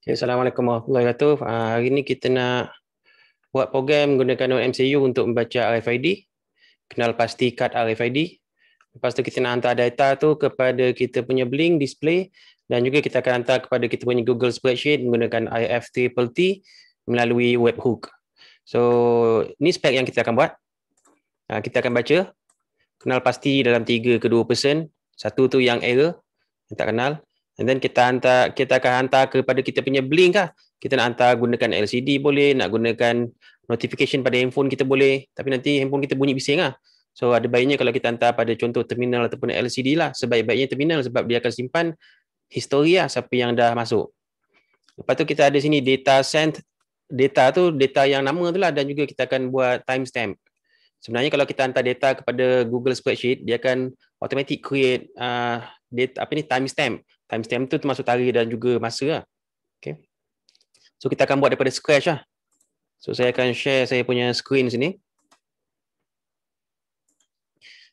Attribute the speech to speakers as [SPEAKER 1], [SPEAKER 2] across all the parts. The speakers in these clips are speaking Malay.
[SPEAKER 1] Okay, Assalamualaikum warahmatullahi wabarakatuh. Uh, hari ini kita nak buat program gunakan MCU untuk membaca RFID. Kenal pasti kad RFID. Lepas tu kita nak hantar data tu kepada kita punya Blink display dan juga kita akan hantar kepada kita punya Google Spreadsheet menggunakan IFTTT melalui webhook. So, ni spek yang kita akan buat. Uh, kita akan baca. Kenal pasti dalam 3 ke 2%. Satu tu yang error. Yang tak kenal. And then kita hantar kita akan hantar kepada kita punya blink lah. Kita nak hantar gunakan LCD boleh, nak gunakan notification pada handphone kita boleh. Tapi nanti handphone kita bunyi bising lah. So ada baiknya kalau kita hantar pada contoh terminal ataupun LCD lah. Sebaik-baiknya terminal sebab dia akan simpan history lah siapa yang dah masuk. Lepas tu kita ada sini data sent data tu data yang nama tu lah dan juga kita akan buat timestamp. Sebenarnya kalau kita hantar data kepada Google Spreadsheet, dia akan automatic create uh, data apa ni timestamp timestamp tu termasuk tarikh dan juga masa lah. Okay. So kita akan buat daripada scratch lah. So saya akan share saya punya screen sini.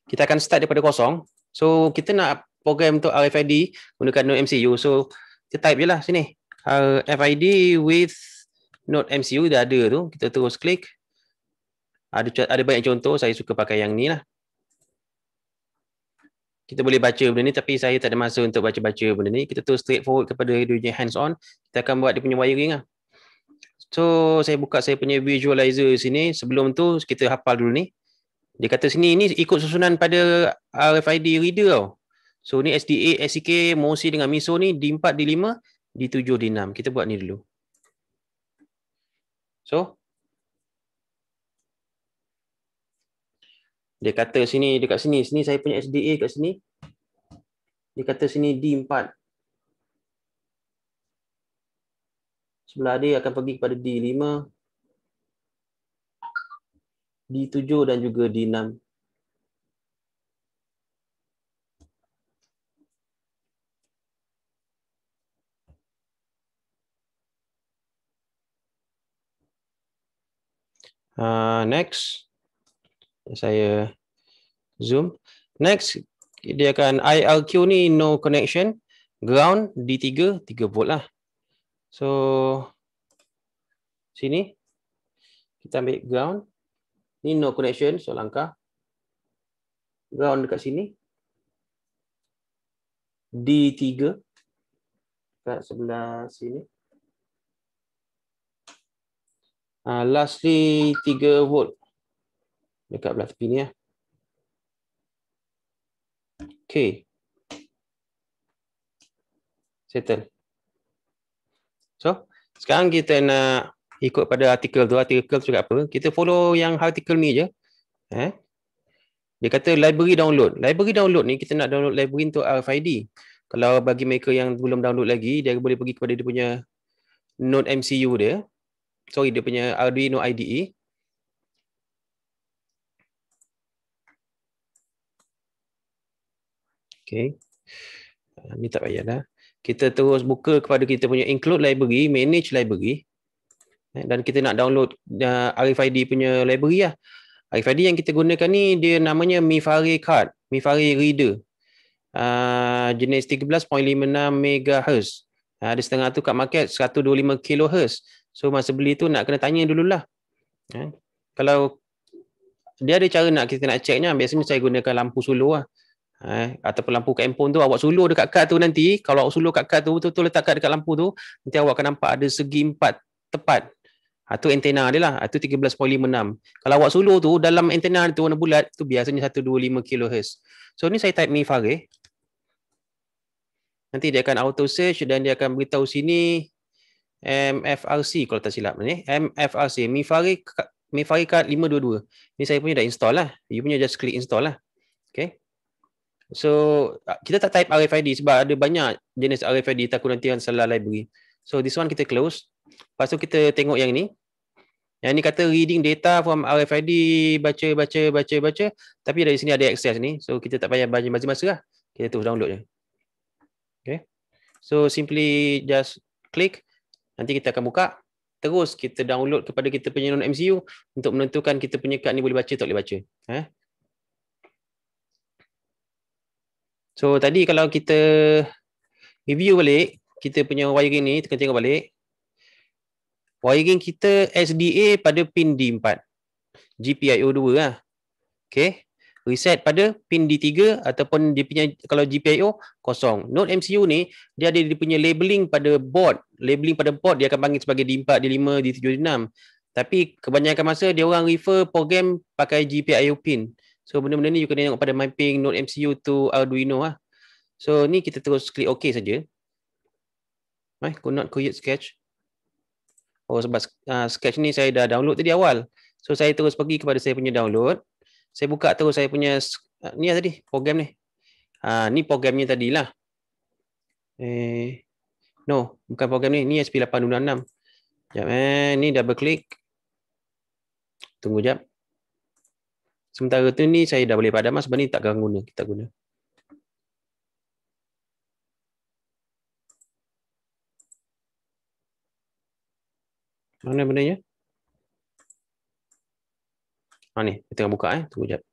[SPEAKER 1] Kita akan start daripada kosong. So kita nak program untuk RFID gunakan node MCU. So kita type je lah sini. RFID with node MCU dah ada tu. Kita terus klik. Ada ada banyak contoh. Saya suka pakai yang ni lah kita boleh baca benda ni tapi saya tak ada masa untuk baca-baca benda ni kita terus straight forward kepada dia hands on kita akan buat dia punya wiring lah so saya buka saya punya visualizer sini sebelum tu kita hafal dulu ni dia kata sini ni ikut susunan pada RFID reader tau so ni SDA, SCK, MOSI dengan MISO ni D4, D5, D7, D6 kita buat ni dulu so Dia kata sini, dekat sini, sini saya punya SDA kat sini. Dia kata sini D4. Sebelah dia akan pergi kepada D5. D7 dan juga D6. Uh, next saya zoom. Next, dia akan ILQ ni no connection. Ground D3, 3 volt lah. So, sini. Kita ambil ground. Ni no connection, so langkah. Ground dekat sini. D3. Dekat sebelah sini. Uh, lastly, 3 volt dekat belah tepi ni lah. Okay. Settle. So, sekarang kita nak ikut pada artikel tu. Artikel tu cakap apa? Kita follow yang artikel ni je. Eh? Dia kata library download. Library download ni kita nak download library untuk RFID. Kalau bagi mereka yang belum download lagi, dia boleh pergi kepada dia punya node MCU dia. Sorry, dia punya Arduino IDE. Okay. Ah, ni tak payahlah. Kita terus buka kepada kita punya include library, manage library. Eh, dan kita nak download ah, RFID punya library lah. RFID yang kita gunakan ni, dia namanya Mifari Card, Mifari Reader. Ah, jenis 13.56 MHz. ada setengah tu kat market, 125 kHz. So masa beli tu nak kena tanya dululah. Eh, kalau dia ada cara nak kita nak ceknya, biasanya saya gunakan lampu suluh lah eh ataupun lampu kat handphone tu awak suluh dekat kad tu nanti kalau awak suluh kat kad tu betul-betul letak kad dekat lampu tu nanti awak akan nampak ada segi empat tepat ha tu antena dia lah ha, tu 13.56 kalau awak suluh tu dalam antena tu warna bulat tu biasanya 125 kHz so ni saya type mi farih nanti dia akan auto search dan dia akan beritahu sini MFRC kalau tak silap ni MFRC mi farih mi farih card 522 ni saya punya dah install lah you punya just click install lah okey So ah, kita tak type RFID sebab ada banyak jenis RFID takut nanti akan salah library. So this one kita close. Pastu kita tengok yang ni. Yang ni kata reading data from RFID baca baca baca baca tapi dari sini ada access ni. So kita tak payah banyak masa lah. Kita terus download je. Okay. So simply just click. Nanti kita akan buka. Terus kita download kepada kita penyelon MCU untuk menentukan kita punya kad ni boleh baca atau tak boleh baca. Eh? So tadi kalau kita review balik kita punya wiring ni, kita tengok balik. Wiring kita SDA pada pin D4. GPIO 2 lah. Okay. Reset pada pin D3 ataupun dia punya kalau GPIO kosong. Node MCU ni dia ada dia punya labeling pada board. Labeling pada board dia akan panggil sebagai D4, D5, D7, D6. Tapi kebanyakan masa dia orang refer program pakai GPIO pin. So benda-benda ni you kena tengok pada mapping node MCU to Arduino lah. So ni kita terus klik OK saja. Eh, could not create sketch. Oh sebab uh, sketch ni saya dah download tadi awal. So saya terus pergi kepada saya punya download. Saya buka terus saya punya uh, ni lah tadi program ni. Uh, ni programnya tadilah. Eh no, bukan program ni. Ni SP8266. Jap eh, ni double click. Tunggu jap. Sementara tu ni saya dah boleh mas, sebab ni takkan guna, kita guna. Mana benda ni? Ah, ha ni, kita tengah buka eh. Tunggu jap.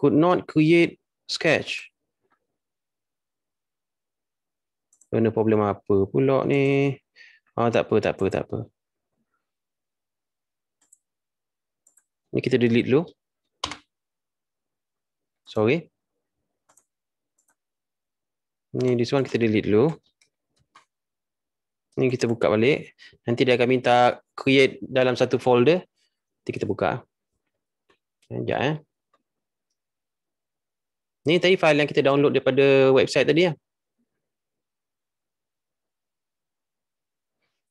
[SPEAKER 1] Could not create sketch. Benda problem apa pula ni? Oh, tak apa, tak apa, tak apa. Ni kita delete dulu. Sorry. Ni this one kita delete dulu. Ni kita buka balik. Nanti dia akan minta create dalam satu folder. Nanti kita buka. Sekejap eh. Ni tadi file yang kita download daripada website tadi lah. Ya.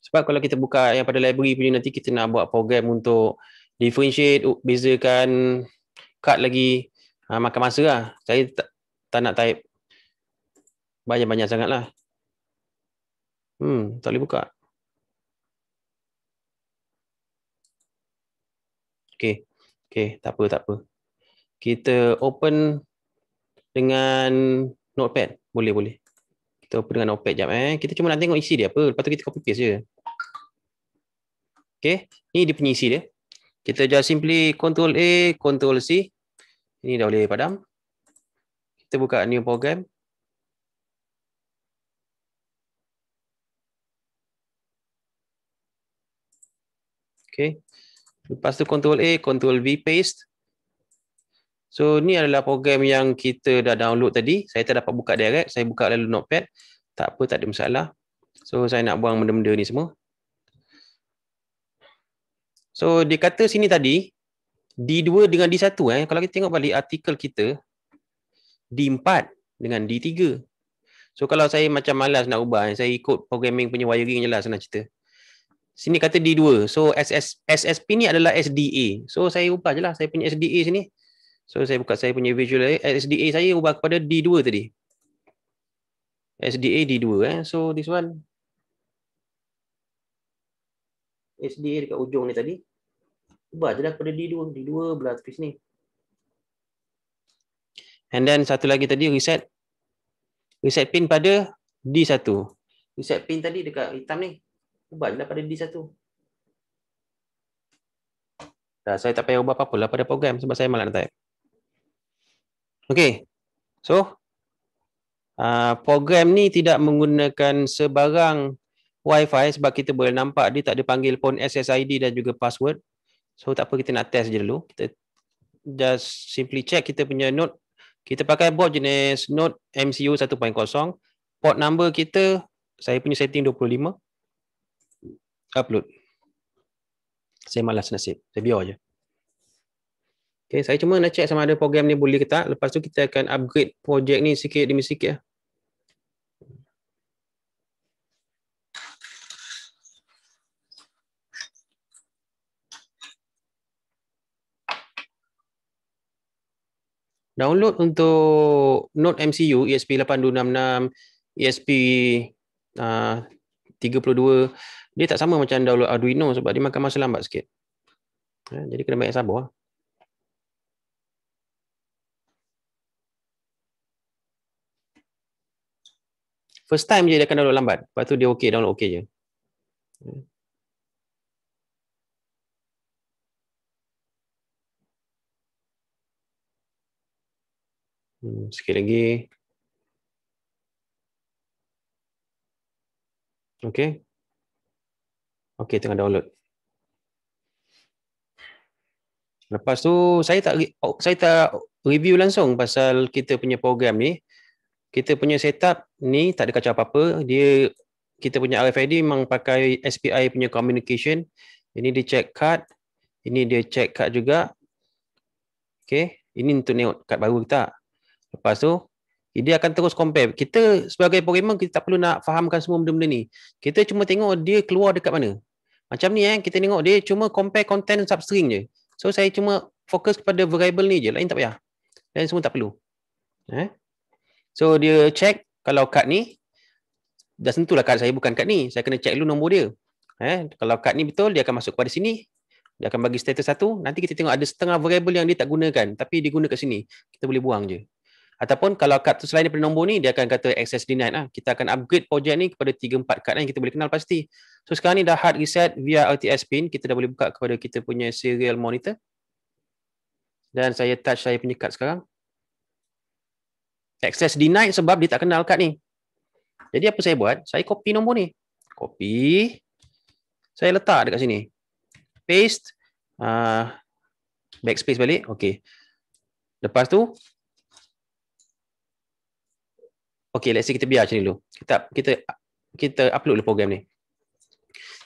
[SPEAKER 1] Sebab kalau kita buka yang pada library punya nanti kita nak buat program untuk differentiate, bezakan card lagi ha, makan masa lah. Saya tak, tak nak type banyak-banyak sangat lah. Hmm, tak boleh buka. Okay, okay tak apa, tak apa. Kita open dengan notepad. Boleh, boleh. Kita open dengan notepad jap eh. Kita cuma nak tengok isi dia apa. Lepas tu kita copy paste je. Okey, ni dia pengisi dia. Kita just simply control A, control C. Ini dah boleh padam. Kita buka new program. Okey. Lepas tu control A, control V paste. So ni adalah program yang kita dah download tadi. Saya tak dapat buka direct, saya buka lalu notepad. Tak apa, tak ada masalah. So saya nak buang benda-benda ni semua. So dia kata sini tadi D2 dengan D1 eh kalau kita tengok balik artikel kita D4 dengan D3. So kalau saya macam malas nak ubah eh, saya ikut programming punya wiring jelah senang cerita. Sini kata D2. So SS, SSP ni adalah SDA. So saya ubah jelah saya punya SDA sini. So saya buka saya punya visual eh, SDA saya ubah kepada D2 tadi. SDA D2 eh. So this one HD dekat ujung ni tadi. cuba je lah kepada D2. D2 belah tepi sini. And then satu lagi tadi reset. Reset pin pada D1. Reset pin tadi dekat hitam ni. cuba je lah pada D1. Dah, saya tak payah ubah apa-apa lah pada program sebab saya malas nak type. Okay. So, Uh, program ni tidak menggunakan sebarang Wi-Fi sebab kita boleh nampak dia tak dipanggil, panggil pun SSID dan juga password. So tak apa kita nak test je dulu. Kita just simply check kita punya Note. Kita pakai board jenis Note MCU 1.0. Port number kita saya punya setting 25. Upload. Saya malas nasib. Saya biar je. Okay, saya cuma nak check sama ada program ni boleh ke tak. Lepas tu kita akan upgrade projek ni sikit demi sikit. Lah. download untuk Note MCU ESP8266, ESP e uh, 32 dia tak sama macam download Arduino sebab dia makan masa lambat sikit. Ya, jadi kena banyak sabar. First time je dia akan download lambat. Lepas tu dia okay, download okay je. Hmm, Sikit lagi. Okay. Okay, tengah download. Lepas tu, saya tak oh saya tak review langsung pasal kita punya program ni. Kita punya setup ni tak ada kacau apa-apa. Dia Kita punya RFID memang pakai SPI punya communication. Ini dia check card. Ini dia check card juga. Okay. Ini untuk tengok card baru kita. tak. Lepas tu dia akan terus compare. Kita sebagai programmer kita tak perlu nak fahamkan semua benda-benda ni. Kita cuma tengok dia keluar dekat mana. Macam ni eh, kita tengok dia cuma compare content substring je. So saya cuma fokus kepada variable ni je, lain tak payah. Lain semua tak perlu. Eh? So dia check kalau card ni dah sentuhlah card saya bukan card ni. Saya kena check dulu nombor dia. Eh? Kalau card ni betul dia akan masuk kepada sini. Dia akan bagi status satu. Nanti kita tengok ada setengah variable yang dia tak gunakan. Tapi dia guna kat sini. Kita boleh buang je ataupun kalau kad tu selain daripada nombor ni dia akan kata access denied lah. kita akan upgrade projek ni kepada 3 4 kad yang kita boleh kenal pasti so sekarang ni dah hard reset via RTS pin kita dah boleh buka kepada kita punya serial monitor dan saya touch saya punya kad sekarang access denied sebab dia tak kenal kad ni jadi apa saya buat saya copy nombor ni copy saya letak dekat sini paste uh, backspace balik okey lepas tu Okay, let's see kita biar macam dulu. Kita kita kita upload dulu program ni.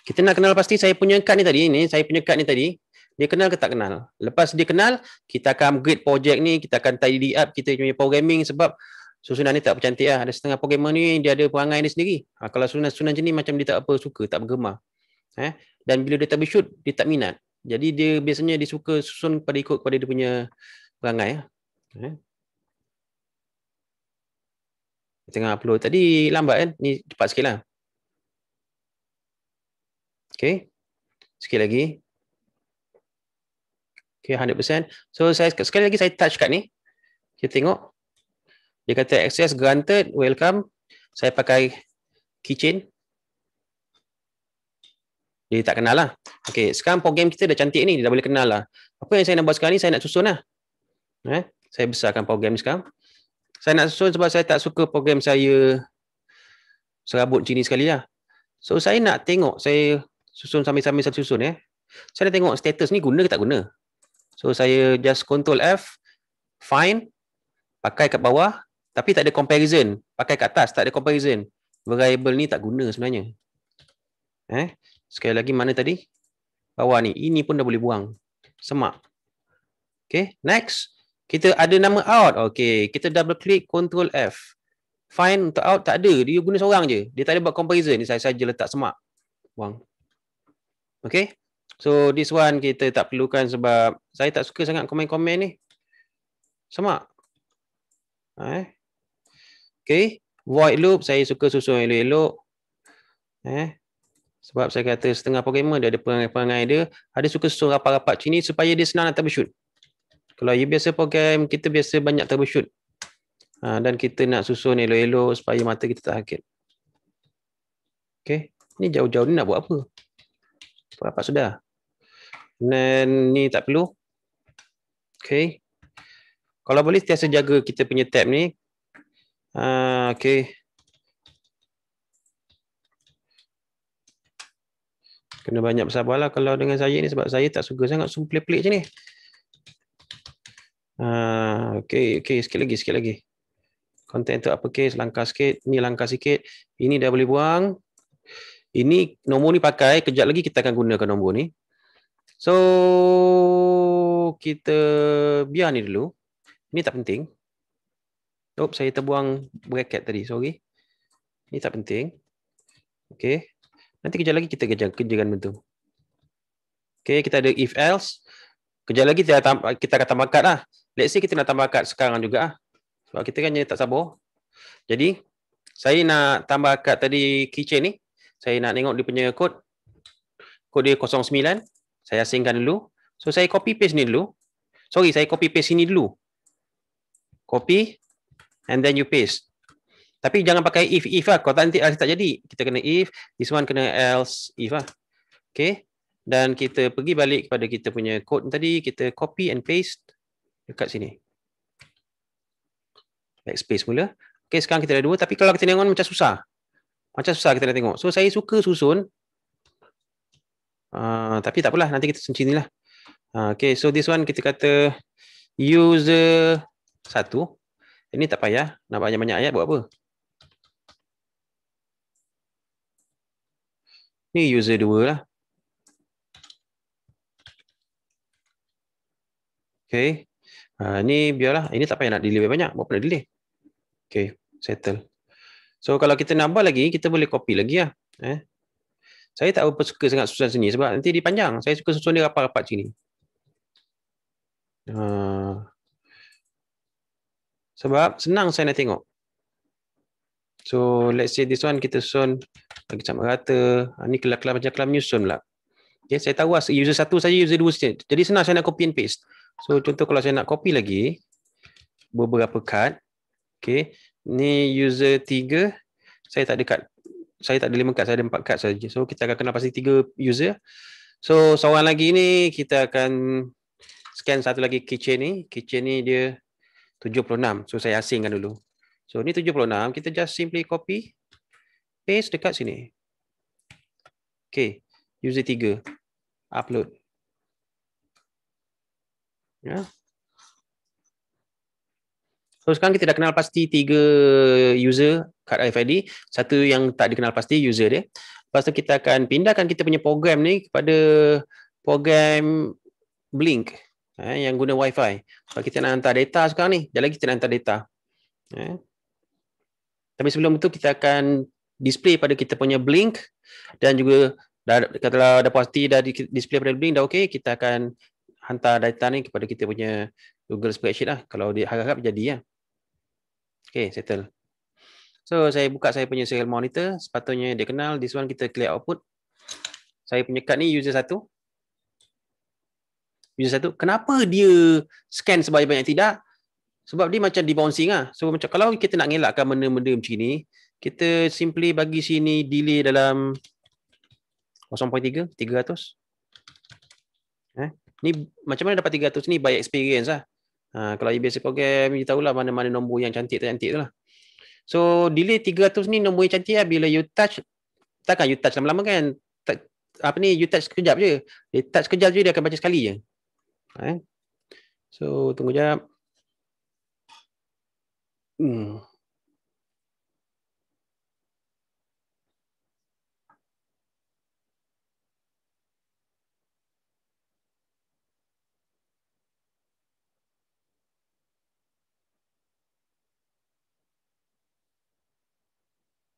[SPEAKER 1] Kita nak kenal pasti saya punya card ni tadi. Ini saya punya card ni tadi. Dia kenal ke tak kenal? Lepas dia kenal, kita akan upgrade project ni. Kita akan tidy up kita punya programming sebab susunan ni tak percantik lah. Ada setengah programmer ni, dia ada perangai dia sendiri. Ha, kalau susunan-susunan macam ni, macam dia tak apa suka, tak bergemar. Eh? Ha? Dan bila dia tak bershoot, dia tak minat. Jadi dia biasanya dia suka susun pada ikut kepada dia punya perangai. Eh? tengah upload tadi lambat kan ni cepat sikitlah okey sikit lagi okey 100% so saya sekali lagi saya touch kat ni kita tengok dia kata access granted welcome saya pakai kitchen. dia tak kenal lah okey sekarang program kita dah cantik ni dia dah boleh kenal lah apa yang saya nak buat sekarang ni saya nak susun lah eh saya besarkan program ni sekarang saya nak susun sebab saya tak suka program saya serabut macam sekali lah. So saya nak tengok, saya susun sambil-sambil saya susun eh. Saya nak tengok status ni guna ke tak guna. So saya just control F, find, pakai kat bawah, tapi tak ada comparison. Pakai kat atas, tak ada comparison. Variable ni tak guna sebenarnya. Eh, Sekali lagi mana tadi? Bawah ni, ini pun dah boleh buang. Semak. Okay, next. Kita ada nama out. okay. kita double click control F. Find untuk out tak ada. Dia guna seorang je. Dia tak ada buat comparison. Ni saya saja letak semak. Buang. okay. So this one kita tak perlukan sebab saya tak suka sangat komen-komen ni. Semak. Ha, eh. Okey. Void loop saya suka susun elok-elok. Ha, eh. Sebab saya kata setengah programmer dia ada perangai-perangai dia. Ada suka susun rapat-rapat sini supaya dia senang nak troubleshoot. Kalau you biasa program, kita biasa banyak troubleshoot. Ha, dan kita nak susun elok-elok supaya mata kita tak sakit. Okay. Ni jauh-jauh ni nak buat apa? Berapa sudah? Dan ni tak perlu. Okay. Kalau boleh, setiasa sejaga kita punya tab ni. Ha, okay. Kena banyak bersabarlah kalau dengan saya ni sebab saya tak suka sangat sum pelik-pelik macam ni. Ah, okay, okay, sikit lagi, sikit lagi. Content tu apa case, langkah sikit. Ni langkah sikit. Ini dah boleh buang. Ini nombor ni pakai. Kejap lagi kita akan gunakan nombor ni. So, kita biar ni dulu. Ini tak penting. Oh, saya terbuang bracket tadi. Sorry. ni tak penting. Okay. Nanti kejap lagi kita kerja, kerjakan bentuk. Okay, kita ada if else. Kejap lagi kita, kita akan tambah kad lah let's say kita nak tambah akad sekarang juga ah. Sebab kita kan jadi tak sabar. Jadi saya nak tambah akad tadi kitchen ni. Saya nak tengok dia punya kod. Kod dia 09. Saya asingkan dulu. So saya copy paste ni dulu. Sorry, saya copy paste sini dulu. Copy and then you paste. Tapi jangan pakai if if lah. Kalau tak nanti tak jadi. Kita kena if, this one kena else if lah. Okay. Dan kita pergi balik kepada kita punya kod tadi. Kita copy and paste dekat sini. Backspace mula. Okey, sekarang kita ada dua tapi kalau kita tengok macam susah. Macam susah kita nak tengok. So saya suka susun. Uh, tapi tak apalah nanti kita macam inilah. Uh, ah, okay, so this one kita kata user satu. Ini tak payah nak banyak-banyak ayat buat apa? Ni user dua lah. Okay. Ha, ini biarlah. Ini tak payah nak delay banyak. Buat apa nak delay? Okay. Settle. So kalau kita nambah lagi, kita boleh copy lagi lah. Eh? Saya tak apa suka sangat susun sini sebab nanti dia panjang. Saya suka susun dia rapat-rapat sini. Ha. Sebab senang saya nak tengok. So let's say this one kita susun lagi sama rata. Ha, ni kelam-kelam macam kelam nyusun pula. Okay, saya tahu lah, user satu saja, user dua saja. Jadi senang saya nak copy and paste. So contoh kalau saya nak copy lagi beberapa card. Okay. Ni user 3. Saya tak ada card. Saya tak ada 5 card. Saya ada 4 card saja. So kita akan kenal pasti 3 user. So seorang lagi ni kita akan scan satu lagi kitchen ni. Kitchen ni dia 76. So saya asingkan dulu. So ni 76. Kita just simply copy. Paste dekat sini. Okay. User 3. Upload. Ya. So sekarang kita dah kenal pasti tiga user kad RFID, satu yang tak dikenal pasti user dia. Lepas tu kita akan pindahkan kita punya program ni kepada program Blink eh, yang guna WiFi. So, kita nak hantar data sekarang ni, sekejap lagi kita nak hantar data. Eh. Tapi sebelum itu kita akan display pada kita punya Blink dan juga dah, katalah dah pasti dah display pada Blink dah okey, kita akan hantar data ni kepada kita punya Google spreadsheet lah kalau dia harap-harap jadi ya. Lah. Okey, settle. So saya buka saya punya serial monitor, sepatutnya dia kenal this one kita clear output. Saya punya card ni user satu. User satu. kenapa dia scan sebanyak banyak tidak? Sebab dia macam debouncing ah. So macam kalau kita nak ngelakkan benda-benda macam ni, kita simply bagi sini delay dalam 0.3, 300. Eh, ni macam mana dapat 300 ni by experience lah. Ha, kalau IBC program, you tahulah mana-mana nombor yang cantik tak cantik tu lah. So delay 300 ni nombor yang cantik lah bila you touch, takkan you touch lama-lama kan? Tak, apa ni, you touch sekejap je. Dia touch sekejap je, dia akan baca sekali je. Ha, eh? So tunggu jap. Hmm.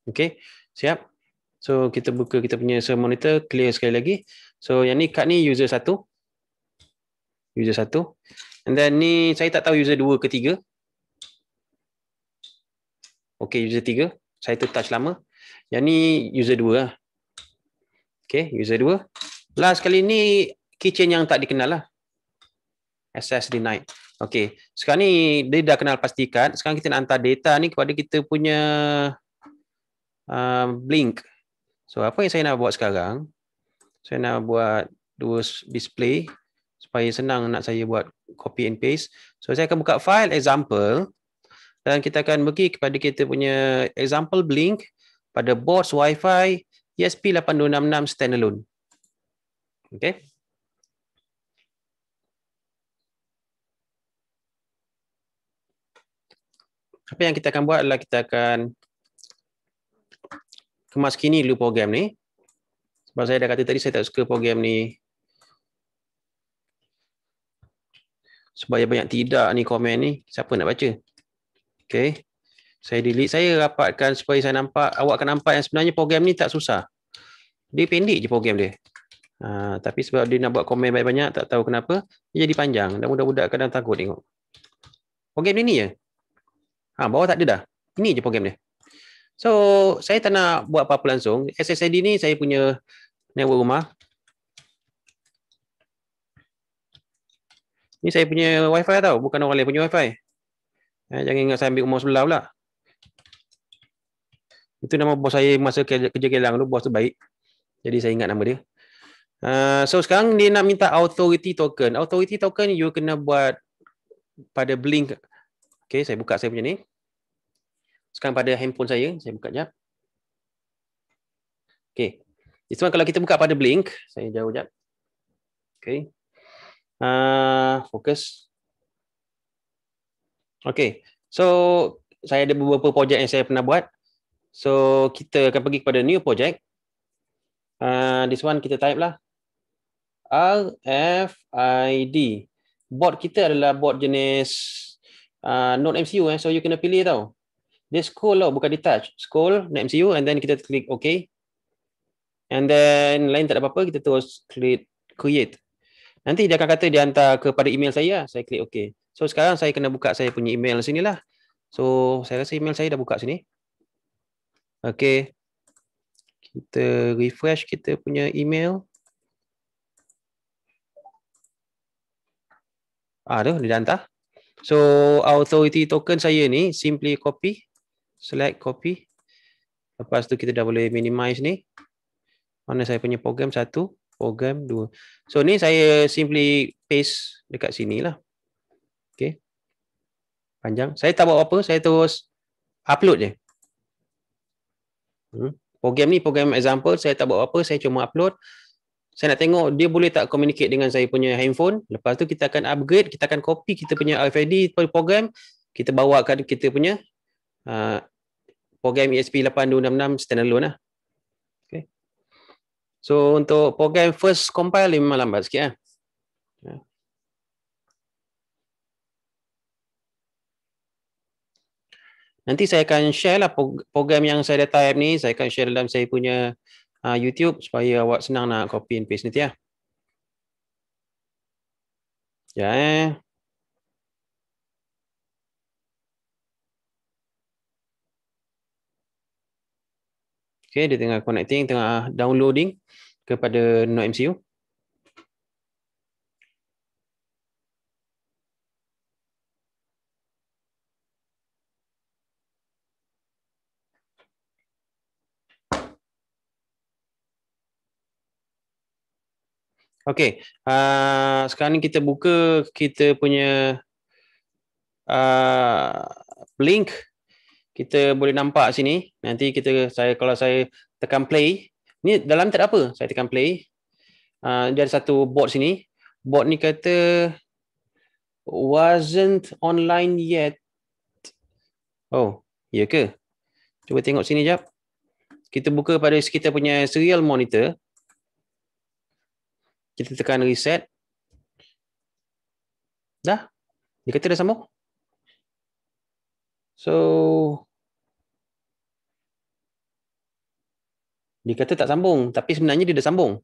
[SPEAKER 1] Okay, siap. So kita buka kita punya server monitor clear sekali lagi. So yang ni card ni user satu, User satu. And then ni saya tak tahu user dua ke 3. Okey, user tiga. Saya tu touch lama. Yang ni user dua. lah. Okey, user dua. Last kali ni kitchen yang tak dikenal lah. Access denied. Okay. sekarang ni dia dah kenal pastikan. Sekarang kita nak hantar data ni kepada kita punya Um, blink. So apa yang saya nak buat sekarang, saya nak buat dua display supaya senang nak saya buat copy and paste. So saya akan buka file example dan kita akan pergi kepada kita punya example blink pada board Wi-Fi ESP8266 standalone. Okay. Apa yang kita akan buat adalah kita akan kemas kini dulu program ni. Sebab saya dah kata tadi saya tak suka program ni. Sebab banyak tidak ni komen ni. Siapa nak baca? Okay. Saya delete. Saya rapatkan supaya saya nampak. Awak akan nampak yang sebenarnya program ni tak susah. Dia pendek je program dia. Ha, tapi sebab dia nak buat komen banyak-banyak, tak tahu kenapa, dia jadi panjang. Dan budak-budak kadang takut tengok. Program ni ni je. Ha, bawah tak ada dah. Ini je program dia. So saya tak nak buat apa-apa langsung. SSID ni saya punya network rumah. Ni saya punya wifi tau, bukan orang lain punya wifi. Eh, jangan ingat saya ambil rumah sebelah pula. Itu nama bos saya masa kerja kelang tu, bos tu baik. Jadi saya ingat nama dia. Uh, so sekarang dia nak minta authority token. Authority token you kena buat pada blink. Okay, saya buka saya punya ni sekarang pada handphone saya saya buka jap okey istimewa kalau kita buka pada blink saya jauh jap okey uh, fokus okey so saya ada beberapa projek yang saya pernah buat so kita akan pergi kepada new project uh, this one kita type lah RFID board kita adalah board jenis uh, node MCU eh so you kena pilih tau dia scroll lah bukan detach scroll next MCU and then kita klik ok and then lain tak ada apa-apa kita terus klik create nanti dia akan kata dia hantar kepada email saya saya klik ok so sekarang saya kena buka saya punya email sini lah so saya rasa email saya dah buka sini Okay, kita refresh kita punya email ah, aduh dia hantar So authority token saya ni simply copy select copy lepas tu kita dah boleh minimize ni mana saya punya program satu program dua so ni saya simply paste dekat sini lah okay panjang saya tak buat apa saya terus upload je hmm. program ni program example saya tak buat apa saya cuma upload saya nak tengok dia boleh tak communicate dengan saya punya handphone lepas tu kita akan upgrade kita akan copy kita punya RFID program kita bawa kita punya uh, program ESP8266 standalone lah. Okay. So untuk program first compile memang lambat sikit lah. Nanti saya akan share lah program yang saya dah type ni. Saya akan share dalam saya punya uh, YouTube supaya awak senang nak copy and paste nanti lah. Ya. Yeah. Okay, dia tengah connecting, tengah downloading kepada MCU. Okay, uh, sekarang ni kita buka kita punya uh, link kita boleh nampak sini nanti kita saya kalau saya tekan play ni dalam tak apa saya tekan play uh, dia ada satu board sini Board ni kata wasn't online yet oh ya ke cuba tengok sini jap kita buka pada kita punya serial monitor kita tekan reset dah dia kata dah sambung so Dia kata tak sambung, tapi sebenarnya dia dah sambung.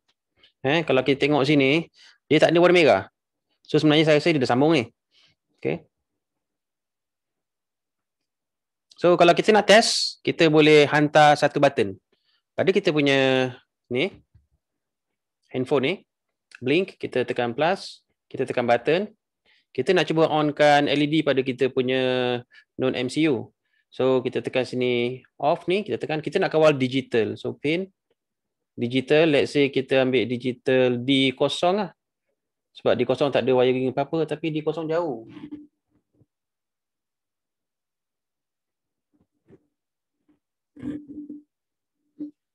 [SPEAKER 1] Eh, kalau kita tengok sini, dia tak ada warna merah. So sebenarnya saya rasa dia dah sambung ni. Okay. So kalau kita nak test, kita boleh hantar satu button. Pada kita punya ni, handphone ni, blink, kita tekan plus, kita tekan button. Kita nak cuba onkan LED pada kita punya non-MCU. So kita tekan sini off ni, kita tekan kita nak kawal digital. So pin digital let's say kita ambil digital D0 lah. Sebab D0 tak ada wiring apa-apa tapi D0 jauh.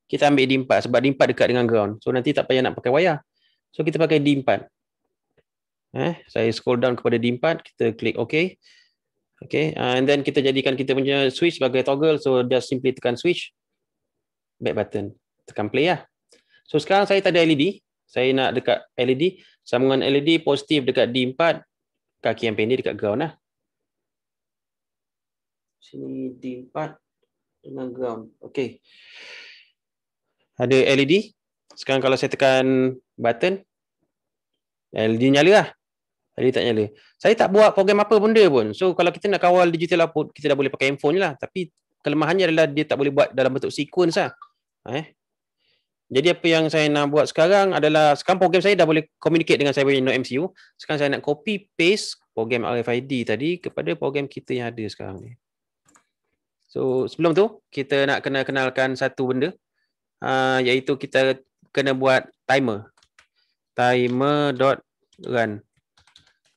[SPEAKER 1] Kita ambil D4 sebab D4 dekat dengan ground. So nanti tak payah nak pakai wayar. So kita pakai D4. Eh, saya scroll down kepada D4, kita klik okey. Okay, uh, and then kita jadikan kita punya switch sebagai toggle. So just simply tekan switch, back button, tekan play lah. So sekarang saya tak ada LED. Saya nak dekat LED, sambungan LED positif dekat D4, kaki yang pendek dekat ground lah. Sini D4 dengan ground. Okay. Ada LED. Sekarang kalau saya tekan button, LED nyala lah. Jadi tak nyala. Saya tak buat program apa benda pun. So kalau kita nak kawal digital output, lah, kita dah boleh pakai handphone lah. Tapi kelemahannya adalah dia tak boleh buat dalam bentuk sequence lah. Eh. Jadi apa yang saya nak buat sekarang adalah sekarang program saya dah boleh communicate dengan saya punya no MCU. Sekarang saya nak copy paste program RFID tadi kepada program kita yang ada sekarang ni. So sebelum tu kita nak kena kenalkan satu benda uh, iaitu kita kena buat timer. timer.run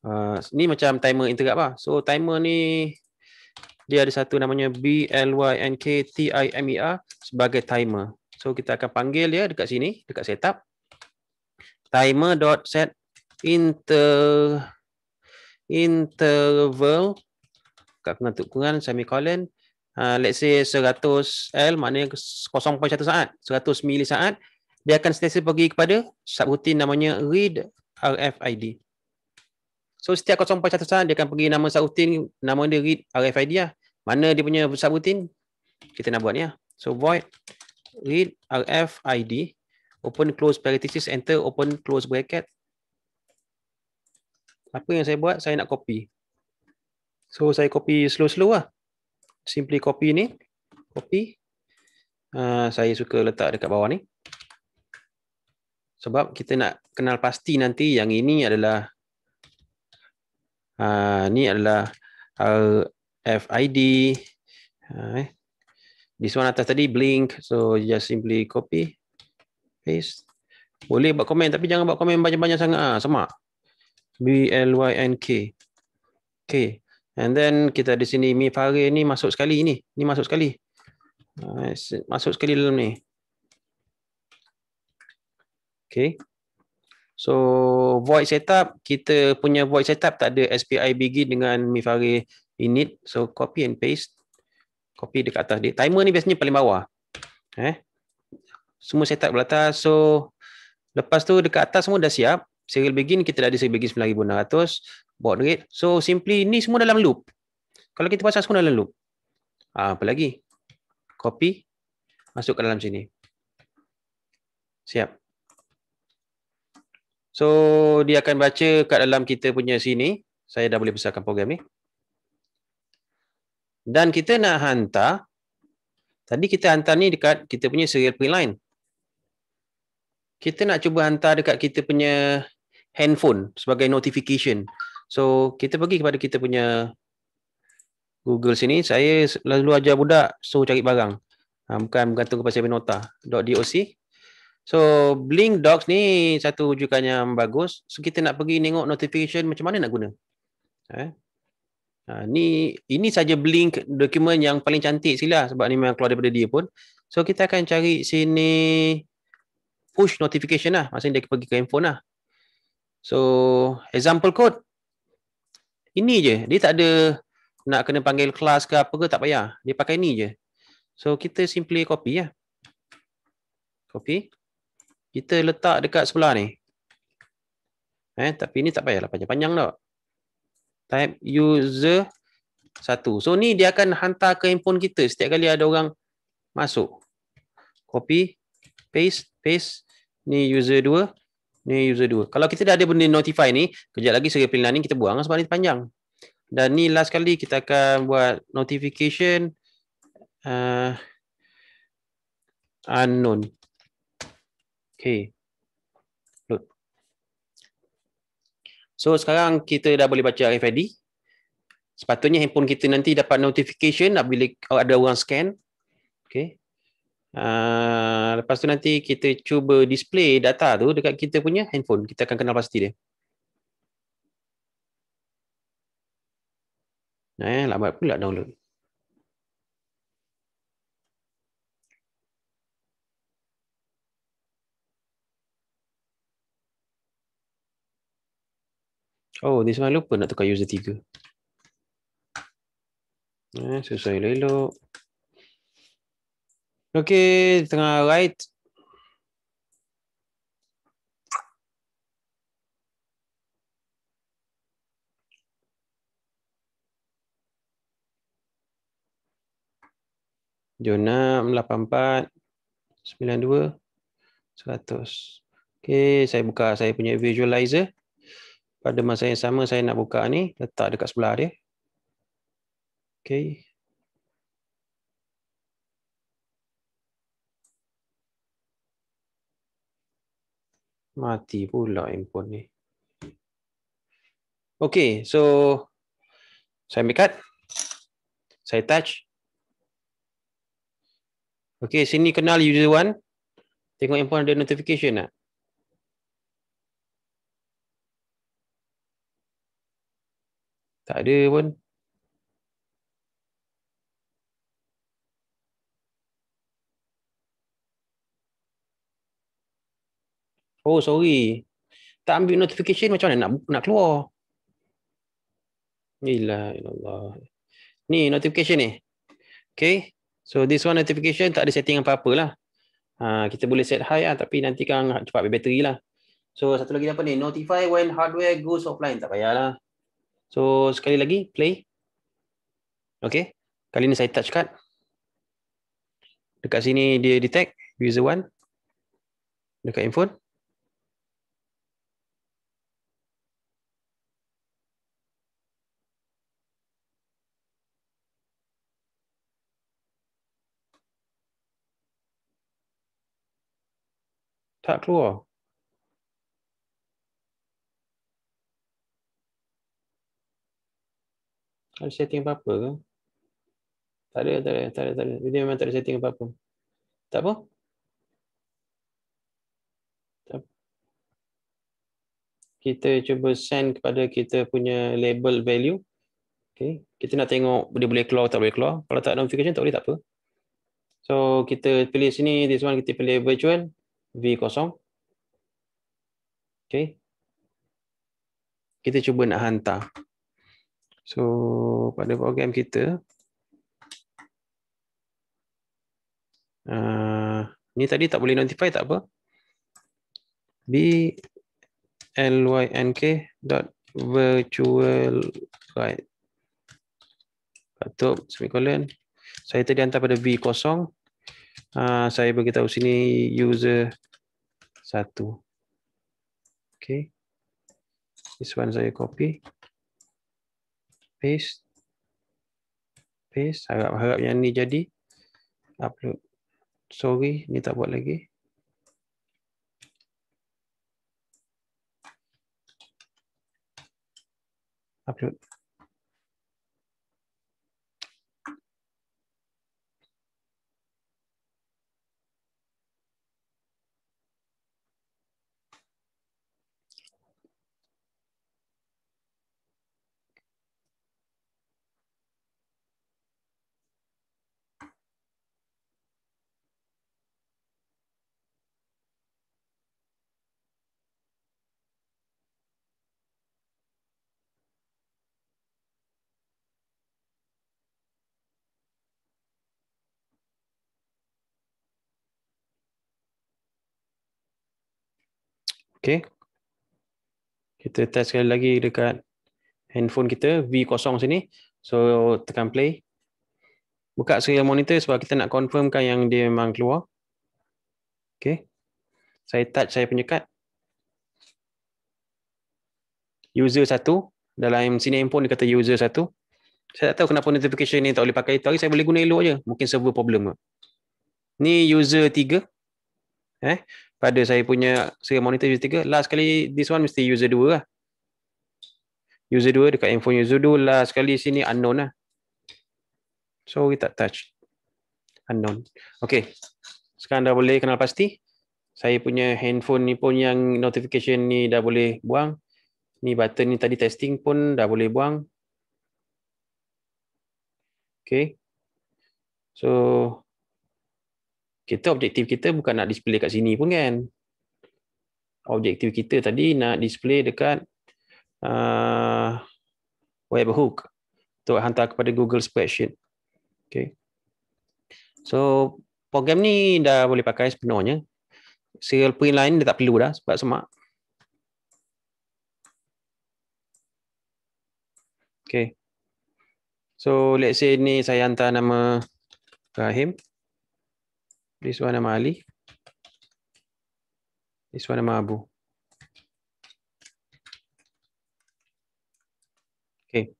[SPEAKER 1] Ah, ni macam timer interrupt lah. So timer ni dia ada satu namanya BLYNKTIMER sebagai timer. So kita akan panggil dia dekat sini, dekat setup. timer Timer.set inter interval kat pengetuk kurang semicolon uh, let's say 100 L maknanya 0.1 saat 100 milisaat. dia akan sentiasa pergi kepada subroutine namanya read RFID So setiap kosong empat catatan dia akan pergi nama subroutine nama dia read RFID lah. Mana dia punya subroutine kita nak buat ni lah. So void read RFID open close parenthesis enter open close bracket. Apa yang saya buat? Saya nak copy. So saya copy slow-slow lah. Simply copy ni. Copy. Uh, saya suka letak dekat bawah ni. Sebab kita nak kenal pasti nanti yang ini adalah Ah, ni adalah RFID. Ah, ah, eh. this one atas tadi blink. So just simply copy, paste. Boleh buat komen tapi jangan buat komen banyak-banyak sangat. Ah, semak. B L Y N K. Okay. And then kita di sini Mi Fahri ni masuk sekali ni. Ni masuk sekali. Masuk sekali dalam ni. Okay. So void setup kita punya void setup tak ada SPI begin dengan mifari init. So copy and paste. Copy dekat atas dia. Timer ni biasanya paling bawah. Eh. Semua setup belah atas. So lepas tu dekat atas semua dah siap. Serial begin kita dah ada serial begin 9600 baud rate. So simply ni semua dalam loop. Kalau kita pasang semua dalam loop. Ah apa lagi? Copy masuk ke dalam sini. Siap. So dia akan baca kat dalam kita punya sini. Saya dah boleh besarkan program ni. Dan kita nak hantar. Tadi kita hantar ni dekat kita punya serial pre-line. Kita nak cuba hantar dekat kita punya handphone sebagai notification. So kita pergi kepada kita punya Google sini. Saya lalu ajar budak so cari barang. Ha, bukan bergantung kepada saya punya nota. .doc. So Blink Docs ni satu rujukan yang bagus. So kita nak pergi tengok notification macam mana nak guna. Eh? Ha, ni ini saja Blink dokumen yang paling cantik sila sebab ni memang keluar daripada dia pun. So kita akan cari sini push notification lah. Maksudnya dia pergi ke handphone lah. So example code. Ini je. Dia tak ada nak kena panggil kelas ke apa ke tak payah. Dia pakai ni je. So kita simply copy ya. Copy kita letak dekat sebelah ni. Eh, tapi ini tak payahlah panjang-panjang tak. Type user 1. So ni dia akan hantar ke handphone kita setiap kali ada orang masuk. Copy, paste, paste. Ni user 2, ni user 2. Kalau kita dah ada benda notify ni, kejap lagi segi pilihan ni kita buang sebab ni panjang. Dan ni last kali kita akan buat notification uh, unknown. Okay. Load. So sekarang kita dah boleh baca RFID. Sepatutnya handphone kita nanti dapat notification bila ada orang scan. Okay. Uh, lepas tu nanti kita cuba display data tu dekat kita punya handphone. Kita akan kenal pasti dia. Eh, lambat pula download. Oh, ni semua lupa nak tukar user 3. Eh, susah elok-elok. Okay, tengah write. Jonam 84 92 100. Okay, saya buka saya punya visualizer pada masa yang sama saya nak buka ni letak dekat sebelah dia okey mati pula handphone ni okey so saya ambil kad saya touch okey sini kenal user 1 tengok handphone ada notification tak Tak ada pun. Oh sorry. Tak ambil notification macam mana nak nak keluar? Bismillahirrahmanirrahim. Ni notification ni. Okay. So this one notification tak ada setting apa-apa lah. Ha, kita boleh set high lah tapi nanti kan cepat bateri lah. So satu lagi apa ni? Notify when hardware goes offline. Tak payahlah. So sekali lagi play. Okay. Kali ni saya touch card. Dekat sini dia detect user one. Dekat handphone. Tak keluar. Tak ada setting apa-apa ke? Tak ada, tak ada, tak ada, tak ada. Video memang tak ada setting apa-apa. Tak apa? Tak. Kita cuba send kepada kita punya label value. Okay. Kita nak tengok dia boleh keluar tak boleh keluar. Kalau tak ada notification, tak boleh, tak apa. So, kita pilih sini, this one kita pilih virtual. V kosong. Okay. Kita cuba nak hantar. So pada program kita uh, ni tadi tak boleh notify tak apa. B L Y N K dot virtual right. Patut semicolon. Saya tadi hantar pada B kosong. Uh, saya tahu sini user satu. Okay. This one saya copy paste paste harap harap yang ni jadi upload sorry ni tak buat lagi upload Okay. Kita test sekali lagi dekat handphone kita, V kosong sini. So, tekan play. Buka serial monitor sebab kita nak confirmkan yang dia memang keluar. Okay. Saya touch saya penyekat. User satu. Dalam sini handphone dia kata user satu. Saya tak tahu kenapa notification ni tak boleh pakai. Tapi saya boleh guna elok je. Mungkin server problem. Ni user tiga. Eh? pada saya punya saya monitor user 3 last kali this one mesti user 2 lah user 2 dekat info user 2 last kali sini unknown lah so we tak touch unknown okay sekarang dah boleh kenal pasti saya punya handphone ni pun yang notification ni dah boleh buang ni button ni tadi testing pun dah boleh buang okay so kita objektif kita bukan nak display kat sini pun kan objektif kita tadi nak display dekat uh, webhook untuk hantar kepada Google spreadsheet okay. so program ni dah boleh pakai sepenuhnya serial print line dia tak perlu dah sebab semak okay. so let's say ni saya hantar nama Rahim This one nama Ali. This one nama Abu. Okay.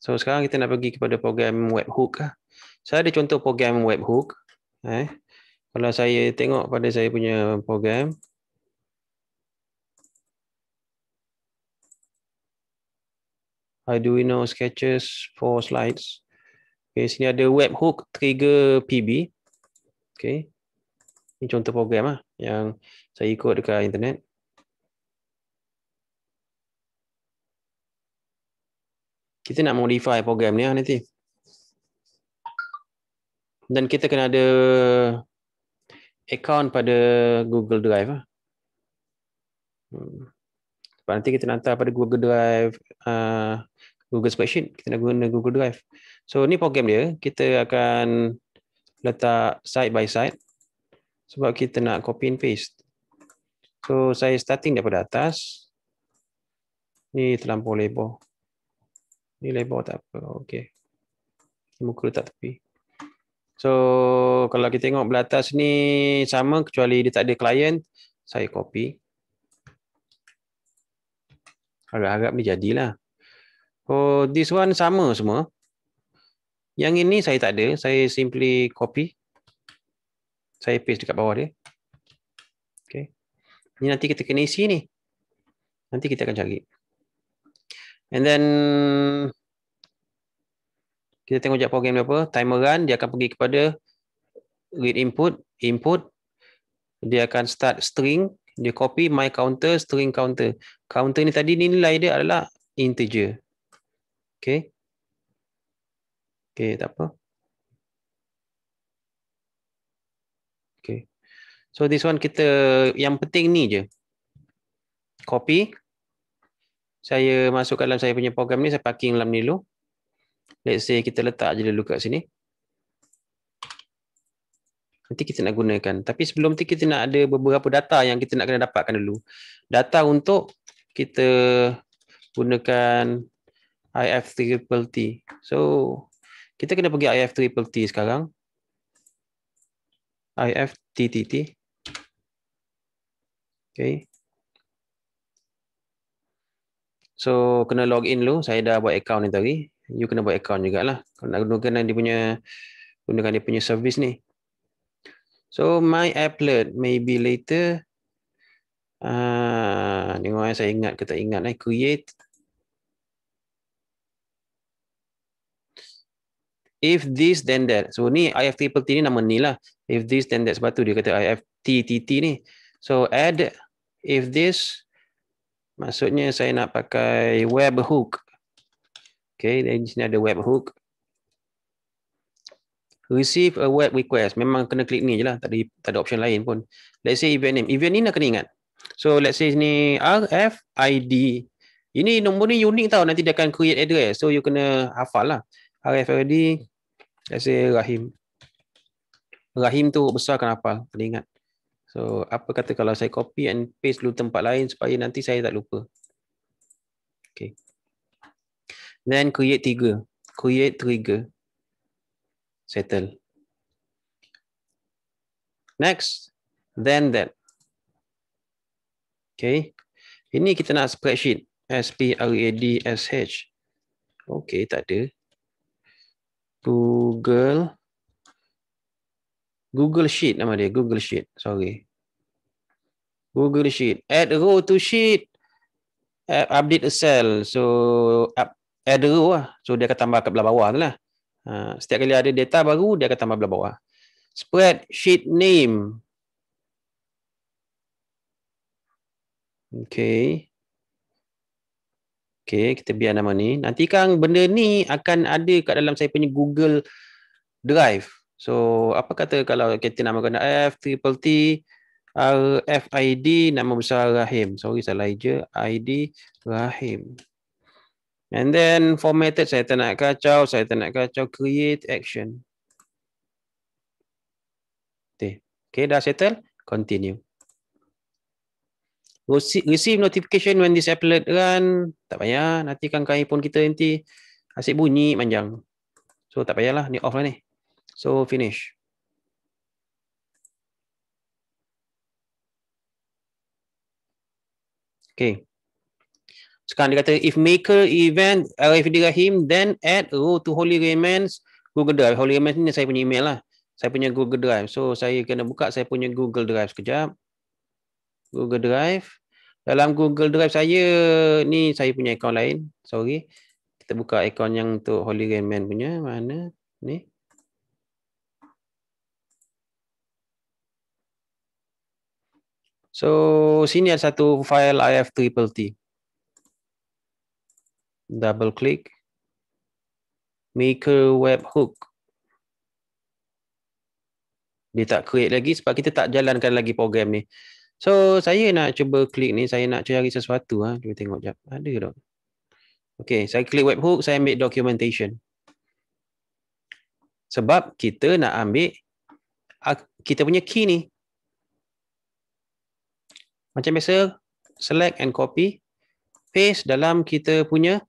[SPEAKER 1] So sekarang kita nak pergi kepada program webhook. Lah. Saya ada contoh program webhook. Eh. Kalau saya tengok pada saya punya program, do know sketches for slides. Okay, sini ada webhook trigger PB. Okay. Ini contoh program lah yang saya ikut dekat internet. Kita nak modify program ni lah nanti. Dan kita kena ada account pada Google Drive. Lah. Hmm. Nanti kita nak pada Google Drive uh, Google Spreadsheet, kita nak guna Google Drive. So ni program dia, kita akan letak side by side sebab kita nak copy and paste. So saya starting daripada atas. Ni terlampau lebar. Ni lebar tak apa. Okey. Muka letak tepi. So kalau kita tengok belah atas ni sama kecuali dia tak ada client, saya copy. Harap-harap ni jadilah. So oh, this one sama semua. Yang ini saya tak ada. Saya simply copy. Saya paste dekat bawah dia. Okay. Ini nanti kita kena isi ni. Nanti kita akan cari. And then kita tengok jap program dia apa. Timer run dia akan pergi kepada read input, input dia akan start string, dia copy my counter string counter. Counter ni tadi ni nilai dia adalah integer. Okay. Okay, tak apa. Okay. So, this one kita, yang penting ni je. Copy. Saya masukkan dalam saya punya program ni, saya parking dalam ni dulu. Let's say kita letak je dulu kat sini. Nanti kita nak gunakan. Tapi sebelum tu kita nak ada beberapa data yang kita nak kena dapatkan dulu. Data untuk kita gunakan Triple T. So kita kena pergi Triple T sekarang. T T T. Okay. So kena log in dulu. Saya dah buat account ni tadi. You kena buat account jugalah. Kena gunakan dia punya gunakan dia punya service ni. So my applet maybe later ah uh, tengok eh, saya ingat ke tak ingat eh create If this then that. So ni IFTTT ni nama ni lah. If this then that. Sebab tu dia kata IFTTT ni. So add if this. Maksudnya saya nak pakai web hook. Okay, dan di sini ada web hook. Receive a web request. Memang kena klik ni je lah. Tak ada, tak ada option lain pun. Let's say event name. Event ni nak kena ingat. So let's say ni RFID. Ini nombor ni unik tau. Nanti dia akan create address. So you kena hafal lah. RFID Let's say Rahim Rahim tu besar kan hafal Kena ingat So apa kata kalau saya copy and paste dulu tempat lain Supaya nanti saya tak lupa Okay Then create trigger Create trigger Settle Next Then that Okay Ini kita nak spreadsheet S S P D H Okay tak ada Google Google Sheet nama dia Google Sheet sorry Google Sheet add row to sheet uh, update a cell so uh, add row lah. so dia akan tambah ke belah bawah tu lah uh, setiap kali ada data baru dia akan tambah belah bawah spread sheet name okay Okay, kita biar nama ni. Nanti kang benda ni akan ada kat dalam saya punya Google Drive. So, apa kata kalau kita nama namakan F, triple T, F I D nama besar Rahim. Sorry, salah je. ID Rahim. And then formatted, saya tak nak kacau, saya tak nak kacau, create action. Okay, okay dah settle? Continue receive notification when this upload run tak payah nanti kan kain pun kita nanti asyik bunyi panjang so tak payahlah ni off lah ni so finish okay sekarang dia kata if maker event RFID Rahim then add row to holy remains Google Drive holy remains ni saya punya email lah saya punya Google Drive so saya kena buka saya punya Google Drive sekejap Google Drive dalam Google Drive saya ni saya punya akaun lain sorry kita buka akaun yang untuk Holy Rayman punya mana ni so sini ada satu file if triple t double click maker web hook. dia tak create lagi sebab kita tak jalankan lagi program ni So saya nak cuba klik ni, saya nak cari sesuatu Ha. Cuba tengok jap. Ada tak? Okay, saya klik webhook, saya ambil documentation. Sebab kita nak ambil ah, kita punya key ni. Macam biasa, select and copy, paste dalam kita punya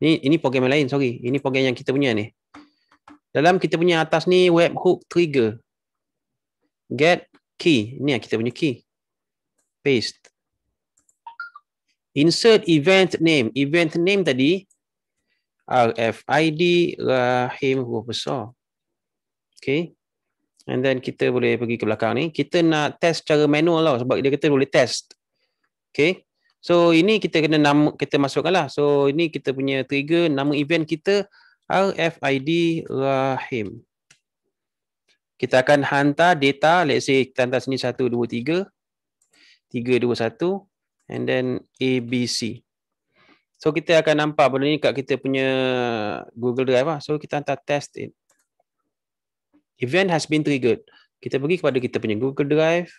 [SPEAKER 1] ni ini program lain, sorry. Ini program yang kita punya ni. Dalam kita punya atas ni webhook trigger. Get key. ni yang kita punya key paste. Insert event name. Event name tadi RFID rahim huruf Okay. And then kita boleh pergi ke belakang ni. Kita nak test cara manual lah sebab dia kata boleh test. Okay. So ini kita kena nama, kita masukkan lah. So ini kita punya trigger nama event kita RFID rahim. Kita akan hantar data. Let's say kita hantar sini 1, 2, 3. 3, 2, 1 and then A, B, C. So kita akan nampak benda ni kat kita punya Google Drive lah. So kita hantar test it. Event has been triggered. Kita pergi kepada kita punya Google Drive.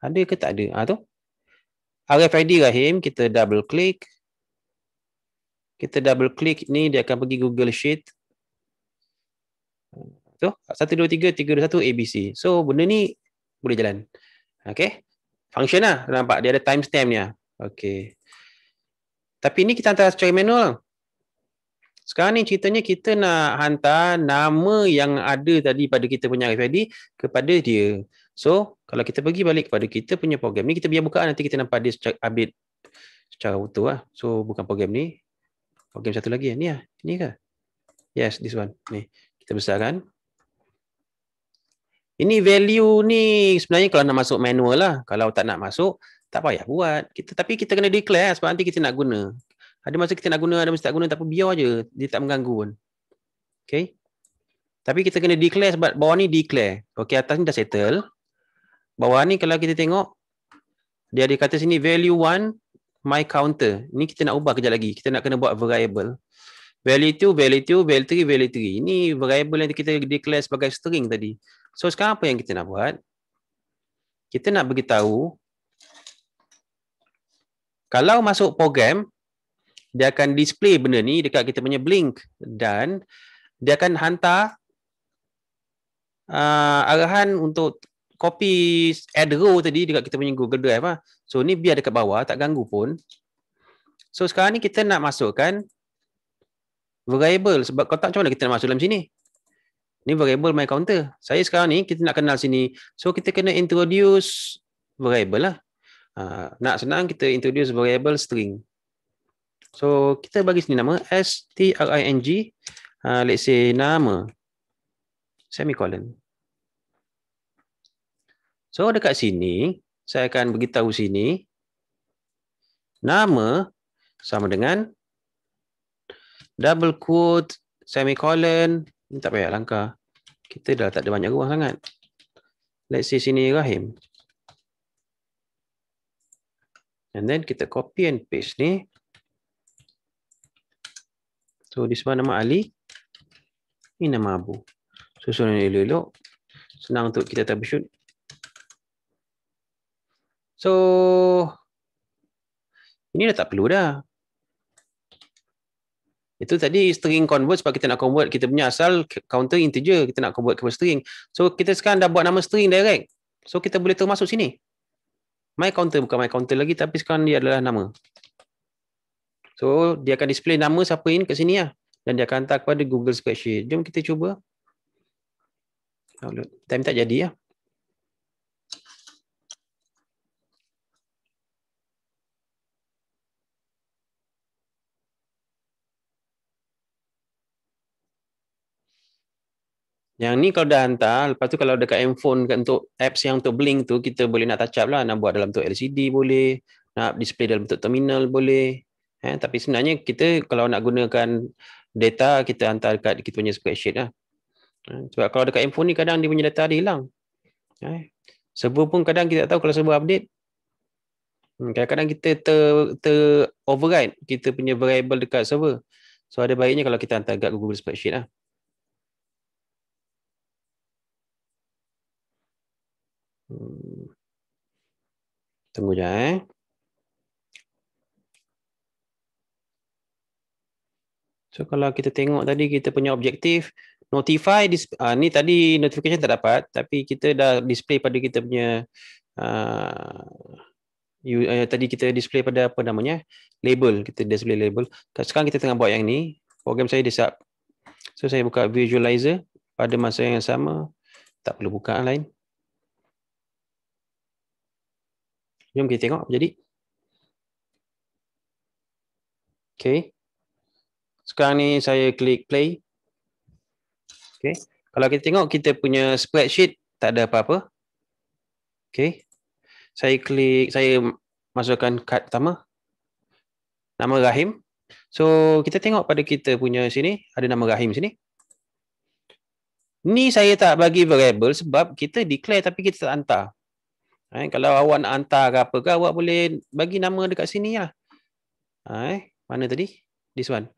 [SPEAKER 1] Ada ke tak ada? Ha, tu. RFID Rahim, kita double click. Kita double click ni, dia akan pergi Google Sheet. Tu, 1, 2, 3, 3, 2, 1, ABC. So, benda ni boleh jalan. Okay. Function lah. Kita nampak dia ada timestamp dia. Okay. Tapi ni kita hantar secara manual. Sekarang ni ceritanya kita nak hantar nama yang ada tadi pada kita punya RFID kepada dia. So, kalau kita pergi balik kepada kita punya program ni, kita biar buka nanti kita nampak dia secara update secara utuh. Lah. So, bukan program ni. Program satu lagi. Ya? Ni lah. Ni ke? Yes, this one. Ni. Kita besarkan. Ini value ni sebenarnya kalau nak masuk manual lah. Kalau tak nak masuk, tak payah buat. Kita Tapi kita kena declare lah, sebab nanti kita nak guna. Ada masa kita nak guna, ada masa tak guna. Tak apa, biar je. Dia tak mengganggu pun. Okay. Tapi kita kena declare sebab bawah ni declare. Okay, atas ni dah settle. Bawah ni kalau kita tengok, dia ada kata sini value 1, my counter. Ni kita nak ubah kejap lagi. Kita nak kena buat variable. Value 2, value 2, value 3, value 3. Ini variable yang kita declare sebagai string tadi. So sekarang apa yang kita nak buat? Kita nak bagi tahu kalau masuk program dia akan display benda ni dekat kita punya blink dan dia akan hantar uh, arahan untuk copy add row tadi dekat kita punya Google Drive lah. So ni biar dekat bawah tak ganggu pun. So sekarang ni kita nak masukkan variable sebab kotak macam mana kita nak masuk dalam sini? ni variable my counter saya sekarang ni kita nak kenal sini so kita kena introduce variable lah ha, nak senang kita introduce variable string so kita bagi sini nama string ha, let's say nama semicolon so dekat sini saya akan bagi tahu sini nama sama dengan double quote semicolon ni tak payah langkah. Kita dah tak ada banyak ruang sangat. Let's see sini rahim. And then kita copy and paste ni. So this one nama Ali. Ini nama Abu. Susunan ni elok-elok. Senang untuk kita troubleshoot. So ini dah tak perlu dah. Itu tadi string convert sebab kita nak convert kita punya asal counter integer kita nak convert kepada string. So kita sekarang dah buat nama string direct. So kita boleh termasuk sini. My counter bukan my counter lagi tapi sekarang dia adalah nama. So dia akan display nama siapa in kat sini lah. Dan dia akan hantar kepada Google Spreadsheet. Jom kita cuba. Time tak jadi lah. Yang ni kalau dah hantar, lepas tu kalau dekat handphone dekat untuk apps yang untuk blink tu, kita boleh nak touch up lah. Nak buat dalam tu LCD boleh, nak display dalam bentuk terminal boleh. Eh, tapi sebenarnya kita kalau nak gunakan data, kita hantar dekat kita punya spreadsheet lah. Eh, sebab kalau dekat handphone ni kadang dia punya data dia hilang. Eh, server pun kadang kita tak tahu kalau server update. Hmm, kadang-kadang kita ter, ter override kita punya variable dekat server. So ada baiknya kalau kita hantar dekat Google Spreadsheet lah. Hmm. Tunggu ya. Eh. So kalau kita tengok tadi kita punya objektif notify uh, ni tadi notification tak dapat tapi kita dah display pada kita punya uh, ah, you, uh, eh, tadi kita display pada apa namanya label kita display label. Sekarang kita tengah buat yang ni program saya disap. So saya buka visualizer pada masa yang sama tak perlu buka lain. Jom kita tengok apa jadi. Okay. Sekarang ni saya klik play. Okay. Kalau kita tengok kita punya spreadsheet tak ada apa-apa. Okay. Saya klik, saya masukkan kad pertama. Nama Rahim. So kita tengok pada kita punya sini ada nama Rahim sini. Ni saya tak bagi variable sebab kita declare tapi kita tak hantar. Eh, kalau awak nak hantar ke apa ke, awak boleh bagi nama dekat sini lah. Ha, eh, mana tadi? This one.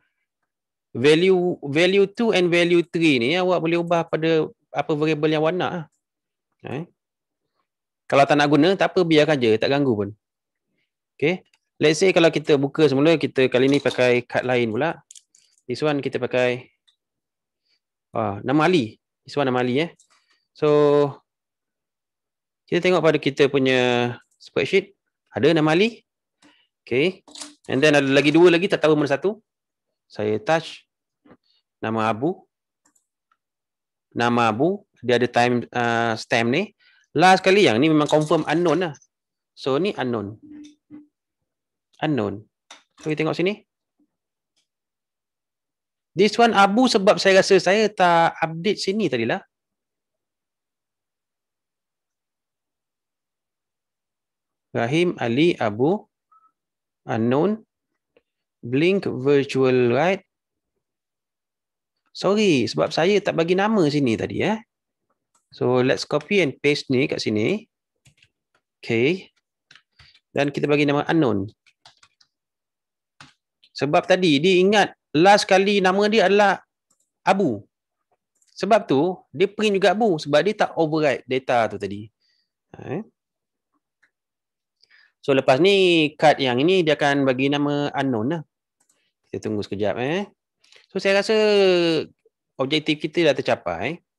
[SPEAKER 1] Value value 2 and value 3 ni, awak boleh ubah pada apa variable yang awak nak. Lah. Ha, eh. Kalau tak nak guna, tak apa, biarkan je. Tak ganggu pun. Okay. Let's say kalau kita buka semula, kita kali ni pakai card lain pula. This one kita pakai ah, nama Ali. This one nama Ali. Eh. So, kita tengok pada kita punya spreadsheet ada nama Ali okay and then ada lagi dua lagi tak tahu mana satu saya touch nama Abu nama Abu dia ada time uh, stamp ni last kali yang ni memang confirm unknown lah so ni unknown unknown so, kita tengok sini This one Abu sebab saya rasa saya tak update sini tadi lah. Rahim Ali Abu Unknown Blink Virtual Right Sorry sebab saya tak bagi nama sini tadi eh. So let's copy and paste ni kat sini. Okay. Dan kita bagi nama unknown. Sebab tadi dia ingat last kali nama dia adalah Abu. Sebab tu dia print juga Abu sebab dia tak override data tu tadi. Okay. Eh. So lepas ni card yang ini dia akan bagi nama unknown lah. Kita tunggu sekejap eh. So saya rasa objektif kita dah tercapai. Eh.